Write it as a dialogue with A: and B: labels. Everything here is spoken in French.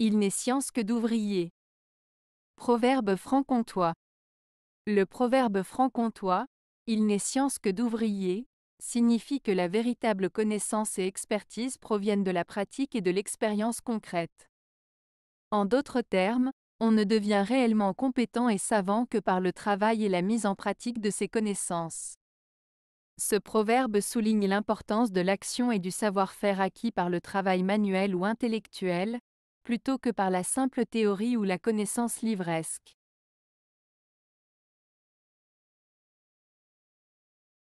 A: Il n'est science que d'ouvrier. Proverbe franc-comtois. Le proverbe franc-comtois, Il n'est science que d'ouvrier, signifie que la véritable connaissance et expertise proviennent de la pratique et de l'expérience concrète. En d'autres termes, on ne devient réellement compétent et savant que par le travail et la mise en pratique de ses connaissances. Ce proverbe souligne l'importance de l'action et du savoir-faire acquis par le travail manuel ou intellectuel, plutôt que par la simple théorie ou la connaissance livresque.